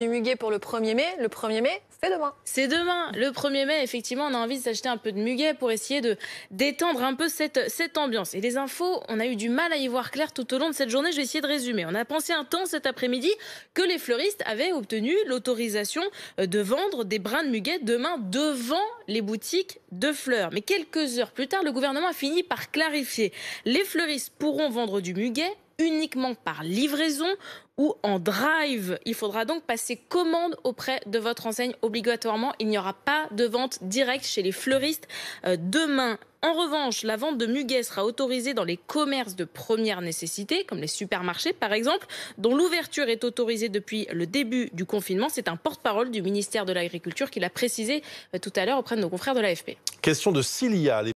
Du Muguet pour le 1er mai. Le 1er mai, c'est demain. C'est demain. Le 1er mai, effectivement, on a envie de s'acheter un peu de muguet pour essayer de détendre un peu cette, cette ambiance. Et les infos, on a eu du mal à y voir clair tout au long de cette journée. Je vais essayer de résumer. On a pensé un temps cet après-midi que les fleuristes avaient obtenu l'autorisation euh, de vendre des brins de muguet demain devant les boutiques de fleurs. Mais quelques heures plus tard, le gouvernement a fini par clarifier. Les fleuristes pourront vendre du muguet uniquement par livraison ou en drive. Il faudra donc passer commande auprès de votre enseigne obligatoirement. Il n'y aura pas de vente directe chez les fleuristes euh, demain. En revanche, la vente de muguet sera autorisée dans les commerces de première nécessité, comme les supermarchés par exemple, dont l'ouverture est autorisée depuis le début du confinement. C'est un porte-parole du ministère de l'Agriculture qui l'a précisé euh, tout à l'heure auprès de nos confrères de l'AFP. Question de Cilia.